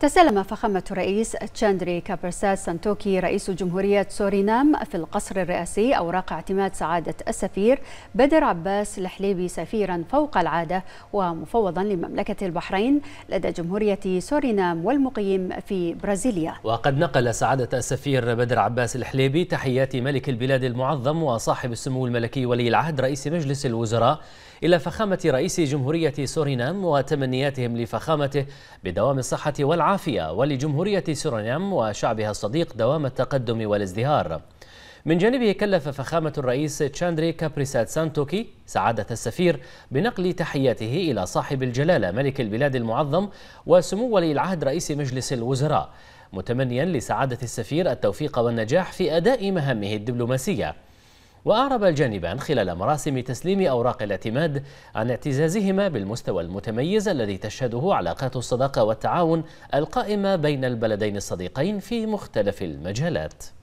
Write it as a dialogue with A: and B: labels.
A: تسلم فخامة الرئيس تشاندري كابرساس سانتوكي رئيس جمهورية سورينام في القصر الرئاسي أوراق اعتماد سعادة السفير بدر عباس الحليبي سفيرا فوق العادة ومفوضا لمملكة البحرين لدى جمهورية سورينام والمقيم في برازيليا
B: وقد نقل سعادة السفير بدر عباس الحليبي تحيات ملك البلاد المعظم وصاحب السمو الملكي ولي العهد رئيس مجلس الوزراء إلى فخامة رئيس جمهورية سورينام وتمنياتهم لفخامته بدوام الصحة والعافية العافية ولجمهورية سورينام وشعبها الصديق دوام التقدم والازدهار من جانبه كلف فخامة الرئيس تشاندري كابريسات سانتوكي سعادة السفير بنقل تحياته إلى صاحب الجلالة ملك البلاد المعظم وسمو ولي العهد رئيس مجلس الوزراء متمنيا لسعادة السفير التوفيق والنجاح في أداء مهامه الدبلوماسية وأعرب الجانبان خلال مراسم تسليم أوراق الاعتماد عن اعتزازهما بالمستوى المتميز الذي تشهده علاقات الصداقة والتعاون القائمة بين البلدين الصديقين في مختلف المجالات